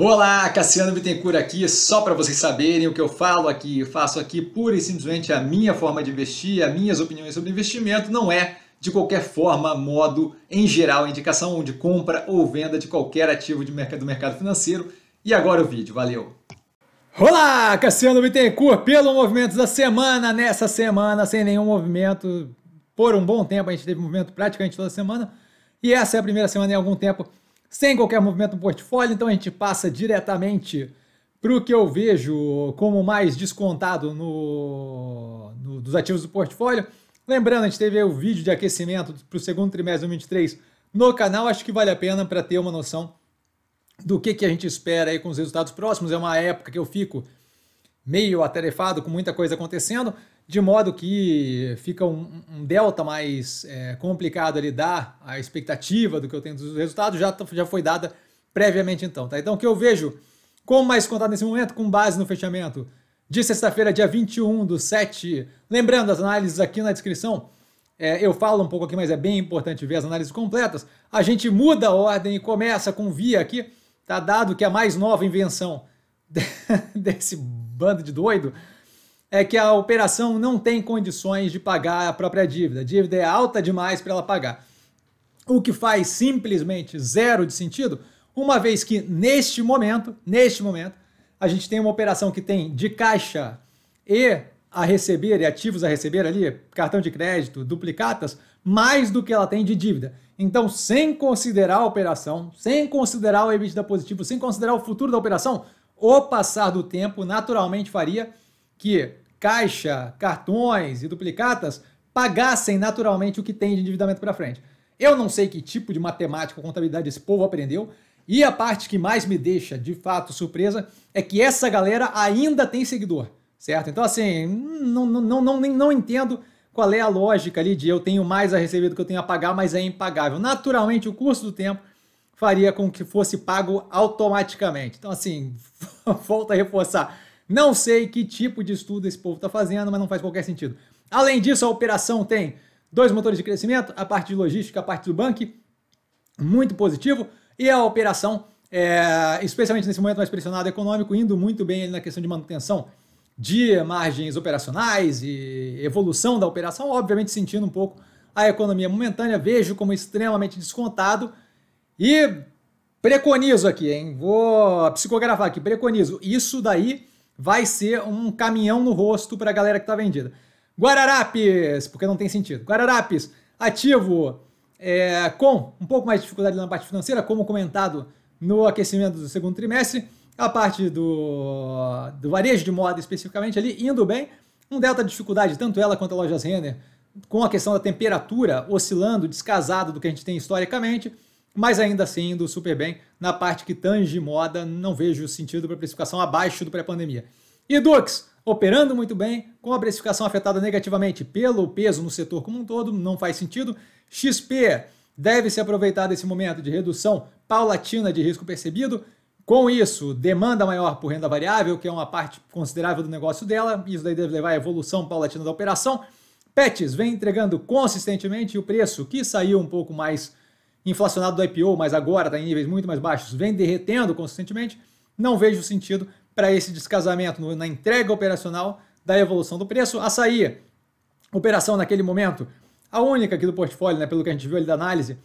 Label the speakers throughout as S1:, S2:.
S1: Olá, Cassiano Bittencourt aqui, só para vocês saberem o que eu falo aqui, eu faço aqui pura e simplesmente a minha forma de investir, as minhas opiniões sobre investimento, não é de qualquer forma, modo, em geral, indicação de compra ou venda de qualquer ativo de mercado, do mercado financeiro. E agora o vídeo, valeu! Olá, Cassiano Bittencourt, pelo movimento da Semana, nessa semana, sem nenhum movimento, por um bom tempo a gente teve movimento praticamente toda semana, e essa é a primeira semana em algum tempo sem qualquer movimento no portfólio, então a gente passa diretamente para o que eu vejo como mais descontado no, no, dos ativos do portfólio. Lembrando, a gente teve o vídeo de aquecimento para o segundo trimestre de 2023 no canal, acho que vale a pena para ter uma noção do que, que a gente espera aí com os resultados próximos. É uma época que eu fico meio atarefado, com muita coisa acontecendo, de modo que fica um, um delta mais é, complicado a lidar, a expectativa do que eu tenho dos resultados já, já foi dada previamente então, tá? Então o que eu vejo como mais contado nesse momento, com base no fechamento de sexta-feira, dia 21 do 7, lembrando as análises aqui na descrição, é, eu falo um pouco aqui, mas é bem importante ver as análises completas, a gente muda a ordem e começa com via aqui, tá dado que a mais nova invenção desse bando de doido, é que a operação não tem condições de pagar a própria dívida. A dívida é alta demais para ela pagar. O que faz simplesmente zero de sentido, uma vez que neste momento, neste momento, a gente tem uma operação que tem de caixa e a receber, e ativos a receber ali, cartão de crédito, duplicatas, mais do que ela tem de dívida. Então, sem considerar a operação, sem considerar o EBITDA positivo, sem considerar o futuro da operação, o passar do tempo naturalmente faria que caixa, cartões e duplicatas pagassem naturalmente o que tem de endividamento para frente. Eu não sei que tipo de matemática ou contabilidade esse povo aprendeu, e a parte que mais me deixa de fato surpresa é que essa galera ainda tem seguidor, certo? Então, assim, não, não, não, não não entendo qual é a lógica ali de eu tenho mais a receber do que eu tenho a pagar, mas é impagável. Naturalmente, o curso do tempo faria com que fosse pago automaticamente. Então, assim, volta a reforçar. Não sei que tipo de estudo esse povo está fazendo, mas não faz qualquer sentido. Além disso, a operação tem dois motores de crescimento, a parte de logística, a parte do banco, muito positivo, e a operação, é, especialmente nesse momento mais pressionado econômico, indo muito bem na questão de manutenção de margens operacionais e evolução da operação, obviamente sentindo um pouco a economia momentânea, vejo como extremamente descontado, e preconizo aqui, hein? Vou psicografar aqui, preconizo. Isso daí vai ser um caminhão no rosto para a galera que está vendida. Guararapes, porque não tem sentido. Guararapes, ativo é, com um pouco mais de dificuldade na parte financeira, como comentado no aquecimento do segundo trimestre. A parte do, do varejo de moda, especificamente, ali indo bem. Um delta de dificuldade, tanto ela quanto a lojas Renner, com a questão da temperatura oscilando, descasado do que a gente tem historicamente mas ainda assim indo super bem. Na parte que tange moda, não vejo sentido para precificação abaixo do pré-pandemia. E Dux, operando muito bem, com a precificação afetada negativamente pelo peso no setor como um todo, não faz sentido. XP deve se aproveitar desse momento de redução paulatina de risco percebido. Com isso, demanda maior por renda variável, que é uma parte considerável do negócio dela, isso daí deve levar à evolução paulatina da operação. Pets vem entregando consistentemente o preço, que saiu um pouco mais inflacionado do IPO, mas agora está em níveis muito mais baixos, vem derretendo consistentemente, não vejo sentido para esse descasamento na entrega operacional da evolução do preço. Açaí, operação naquele momento, a única aqui do portfólio, né, pelo que a gente viu ali da análise,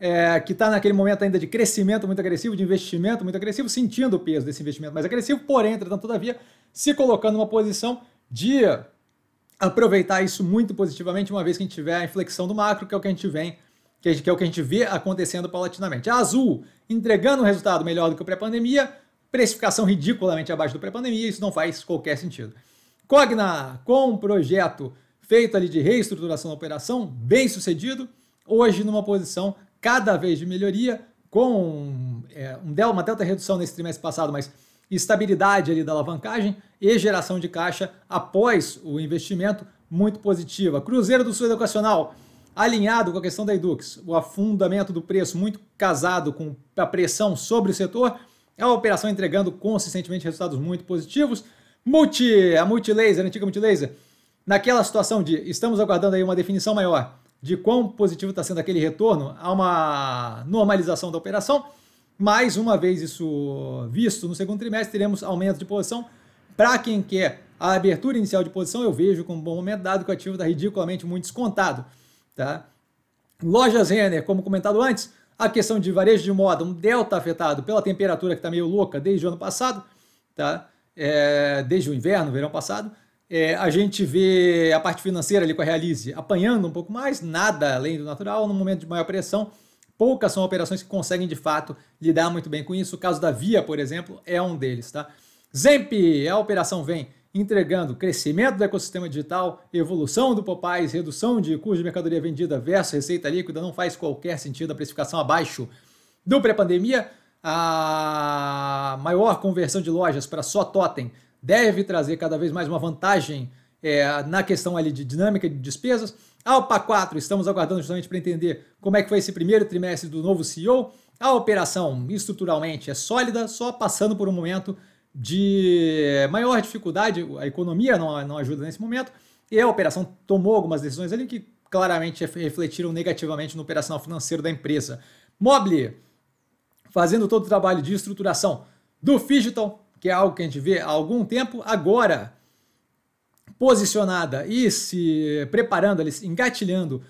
S1: é, que está naquele momento ainda de crescimento muito agressivo, de investimento muito agressivo, sentindo o peso desse investimento mais agressivo, porém, entretanto, todavia, se colocando numa posição de aproveitar isso muito positivamente, uma vez que a gente tiver a inflexão do macro, que é o que a gente vem que, é o que a gente vê acontecendo paulatinamente. A Azul entregando um resultado melhor do que o pré-pandemia, precificação ridiculamente abaixo do pré-pandemia, isso não faz qualquer sentido. Cogna, com um projeto feito ali de reestruturação da operação, bem sucedido, hoje numa posição cada vez de melhoria, com é, um del, uma delta redução nesse trimestre passado, mas estabilidade ali da alavancagem e geração de caixa após o investimento muito positiva. Cruzeiro do Sul Educacional alinhado com a questão da Edux, o afundamento do preço muito casado com a pressão sobre o setor, a operação entregando consistentemente resultados muito positivos. Multi, a multilaser, a antiga multilaser, naquela situação de estamos aguardando aí uma definição maior de quão positivo está sendo aquele retorno a uma normalização da operação. Mais uma vez isso visto no segundo trimestre, teremos aumento de posição. Para quem quer a abertura inicial de posição, eu vejo com um bom momento, dado que o ativo está ridiculamente muito descontado. Tá? Lojas Renner, como comentado antes, a questão de varejo de moda, um delta afetado pela temperatura que está meio louca desde o ano passado, tá? É, desde o inverno, verão passado. É, a gente vê a parte financeira ali com a Realize apanhando um pouco mais, nada além do natural, no momento de maior pressão. Poucas são operações que conseguem de fato lidar muito bem com isso. O caso da Via, por exemplo, é um deles. Tá? Zemp, a operação vem entregando crescimento do ecossistema digital, evolução do Popais, redução de custo de mercadoria vendida versus receita líquida, não faz qualquer sentido a precificação abaixo do pré-pandemia. A maior conversão de lojas para só totem deve trazer cada vez mais uma vantagem é, na questão ali de dinâmica de despesas. OPA 4, estamos aguardando justamente para entender como é que foi esse primeiro trimestre do novo CEO. A operação estruturalmente é sólida, só passando por um momento de maior dificuldade, a economia não, não ajuda nesse momento, e a operação tomou algumas decisões ali que claramente refletiram negativamente no operacional financeiro da empresa. Mobile, fazendo todo o trabalho de estruturação do Figital, que é algo que a gente vê há algum tempo, agora posicionada e se preparando, ali, engatilhando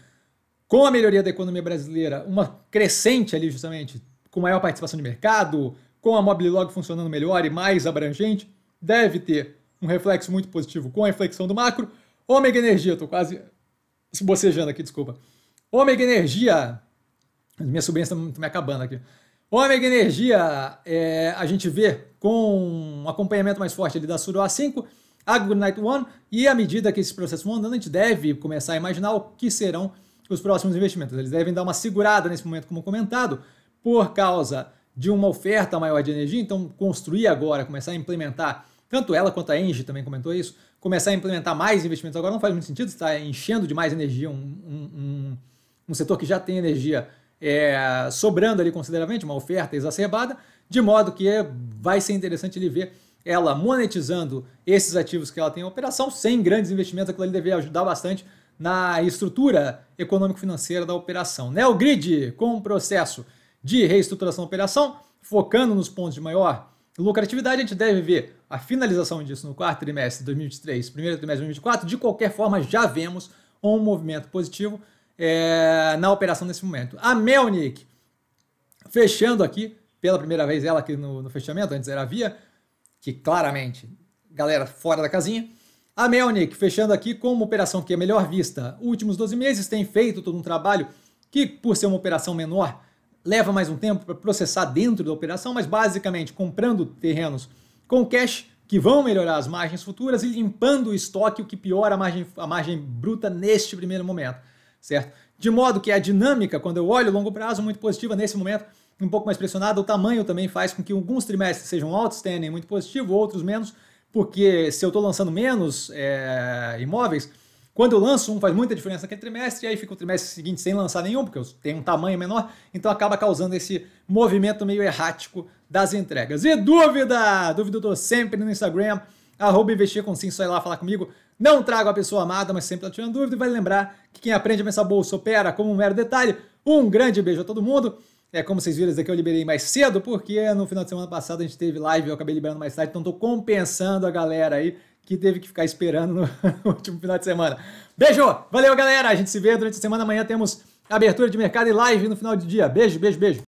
S1: com a melhoria da economia brasileira, uma crescente ali justamente, com maior participação de mercado, com a Moblilog funcionando melhor e mais abrangente, deve ter um reflexo muito positivo com a inflexão do macro. Ômega Energia, estou quase se bocejando aqui, desculpa. Ômega Energia, minha sobrinha está me acabando aqui. Ômega Energia, é, a gente vê com um acompanhamento mais forte ali da Suruá 5, a Good Night One, e à medida que esse processo vão andando, a gente deve começar a imaginar o que serão os próximos investimentos. Eles devem dar uma segurada nesse momento, como comentado, por causa de uma oferta maior de energia, então construir agora, começar a implementar, tanto ela quanto a Engie também comentou isso, começar a implementar mais investimentos agora não faz muito sentido, está enchendo de mais energia um, um, um, setor que já tem energia é, sobrando ali consideravelmente, uma oferta exacerbada, de modo que é, vai ser interessante ele ver ela monetizando esses ativos que ela tem em operação, sem grandes investimentos, aquilo ali deve ajudar bastante na estrutura econômico-financeira da operação. Neogrid com o processo de reestruturação da operação, focando nos pontos de maior lucratividade, a gente deve ver a finalização disso no quarto trimestre de 2023, primeiro trimestre de 2024. De qualquer forma, já vemos um movimento positivo é, na operação nesse momento. A Melnick, fechando aqui, pela primeira vez ela aqui no, no fechamento, antes era a Via, que claramente, galera, fora da casinha. A Melnick, fechando aqui com uma operação que é melhor vista. Últimos 12 meses tem feito todo um trabalho que, por ser uma operação menor, leva mais um tempo para processar dentro da operação, mas basicamente comprando terrenos com cash que vão melhorar as margens futuras e limpando o estoque, o que piora a margem, a margem bruta neste primeiro momento, certo? De modo que a dinâmica, quando eu olho longo prazo, muito positiva nesse momento, um pouco mais pressionada, o tamanho também faz com que alguns trimestres sejam outstanding, muito positivo, outros menos, porque se eu estou lançando menos é, imóveis, quando eu lanço um, faz muita diferença naquele trimestre, e aí fica o trimestre seguinte sem lançar nenhum, porque eu tenho um tamanho menor, então acaba causando esse movimento meio errático das entregas. E dúvida? Dúvida eu tô sempre no Instagram, arroba investir com sim, só ir lá falar comigo. Não trago a pessoa amada, mas sempre tô tá tirando dúvida. E vai lembrar que quem aprende a pensar bolsa opera como um mero detalhe. Um grande beijo a todo mundo. É, como vocês viram, esse daqui eu liberei mais cedo, porque no final de semana passado a gente teve live, eu acabei liberando mais tarde, então estou compensando a galera aí que teve que ficar esperando no último final de semana. Beijo! Valeu, galera! A gente se vê durante a semana. Amanhã temos abertura de mercado e live no final de dia. Beijo, beijo, beijo!